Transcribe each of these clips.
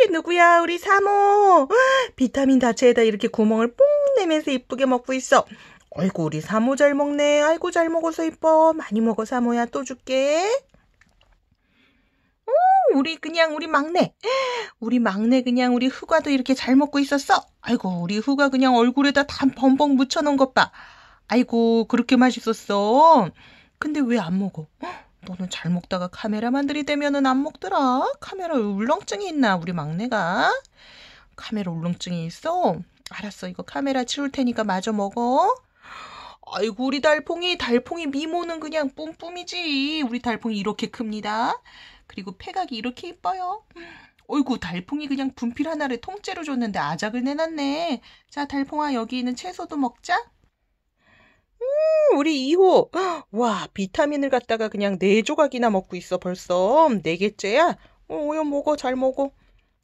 이게 누구야 우리 사모 아, 비타민 다체에다 이렇게 구멍을 뽕 내면서 이쁘게 먹고 있어 아이고 우리 사모 잘 먹네 아이고 잘 먹어서 이뻐 많이 먹어 사모야 또 줄게 오 우리 그냥 우리 막내 우리 막내 그냥 우리 후가도 이렇게 잘 먹고 있었어 아이고 우리 후가 그냥 얼굴에다 다 범벅 묻혀놓은 것봐 아이고 그렇게 맛있었어 근데 왜 안 먹어 헉? 너는 잘 먹다가 카메라만 들이되면은안 먹더라. 카메라 울렁증이 있나 우리 막내가? 카메라 울렁증이 있어? 알았어 이거 카메라 치울 테니까 마저 먹어. 아이고 우리 달팽이 달팽이 미모는 그냥 뿜뿜이지. 우리 달팽이 이렇게 큽니다. 그리고 폐각이 이렇게 이뻐요. 어이구 달팽이 그냥 분필 하나를 통째로 줬는데 아작을 내놨네. 자 달팽아 여기 있는 채소도 먹자. 우리 2호. 와, 비타민을 갖다가 그냥 네 조각이나 먹고 있어, 벌써. 네 개째야? 어, 오염 먹어, 잘 먹어.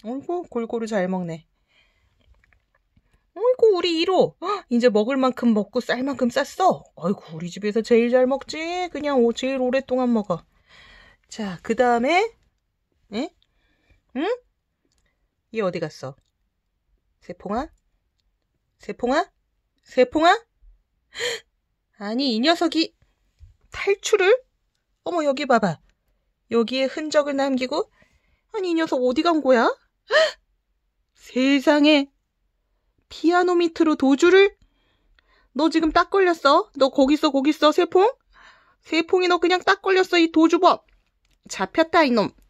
어이구, 골고루 잘 먹네. 어이구, 우리 1호. 이제 먹을 만큼 먹고 쌀 만큼 쌌어. 어이구, 우리 집에서 제일 잘 먹지? 그냥 제일 오랫동안 먹어. 자, 그 다음에, 응? 예? 응? 얘 어디 갔어? 세풍아? 세풍아? 세풍아? 아니, 이 녀석이 탈출을? 어머, 여기 봐봐. 여기에 흔적을 남기고, 아니, 이 녀석 어디 간 거야? 세상에. 피아노 밑으로 도주를? 너 지금 딱 걸렸어. 너 거기 서 거기 서어 세퐁? 세퐁이 너 그냥 딱 걸렸어, 이도주법 잡혔다, 이놈.